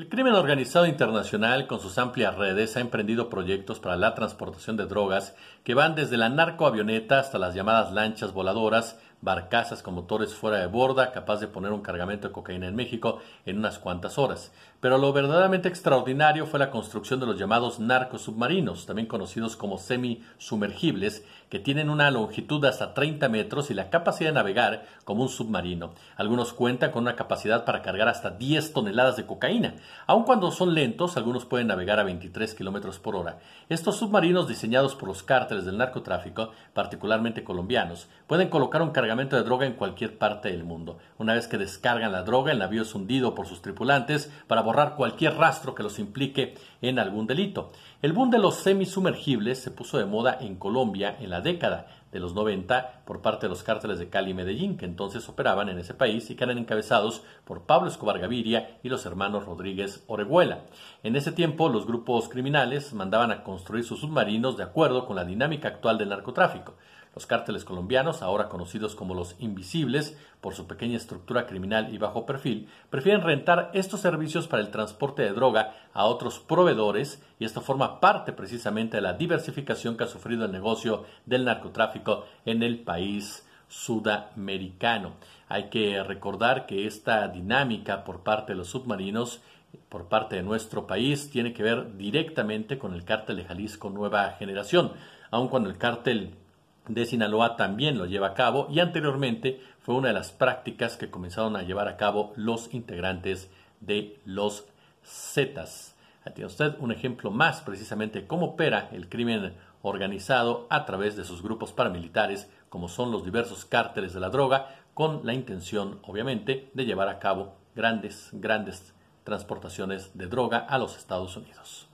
El crimen organizado internacional, con sus amplias redes, ha emprendido proyectos para la transportación de drogas que van desde la narcoavioneta hasta las llamadas lanchas voladoras barcazas con motores fuera de borda, capaz de poner un cargamento de cocaína en México en unas cuantas horas. Pero lo verdaderamente extraordinario fue la construcción de los llamados narcosubmarinos, también conocidos como semisumergibles, que tienen una longitud de hasta 30 metros y la capacidad de navegar como un submarino. Algunos cuentan con una capacidad para cargar hasta 10 toneladas de cocaína. Aun cuando son lentos, algunos pueden navegar a 23 kilómetros por hora. Estos submarinos diseñados por los cárteles del narcotráfico, particularmente colombianos, pueden colocar un cargamento de droga en cualquier parte del mundo. Una vez que descargan la droga, el navío es hundido por sus tripulantes para borrar cualquier rastro que los implique en algún delito. El boom de los semisumergibles se puso de moda en Colombia en la década de los 90 por parte de los cárteles de Cali y Medellín, que entonces operaban en ese país y que eran encabezados por Pablo Escobar Gaviria y los hermanos Rodríguez Oreguela. En ese tiempo, los grupos criminales mandaban a construir sus submarinos de acuerdo con la dinámica actual del narcotráfico. Los cárteles colombianos, ahora conocidos como los invisibles por su pequeña estructura criminal y bajo perfil, prefieren rentar estos servicios para el transporte de droga a otros proveedores y esto forma parte precisamente de la diversificación que ha sufrido el negocio del narcotráfico en el país sudamericano. Hay que recordar que esta dinámica por parte de los submarinos por parte de nuestro país tiene que ver directamente con el cártel de Jalisco Nueva Generación, aun cuando el cártel de Sinaloa también lo lleva a cabo y anteriormente fue una de las prácticas que comenzaron a llevar a cabo los integrantes de los Zetas. Ahí tiene usted un ejemplo más precisamente cómo opera el crimen organizado a través de sus grupos paramilitares como son los diversos cárteles de la droga con la intención obviamente de llevar a cabo grandes, grandes transportaciones de droga a los Estados Unidos.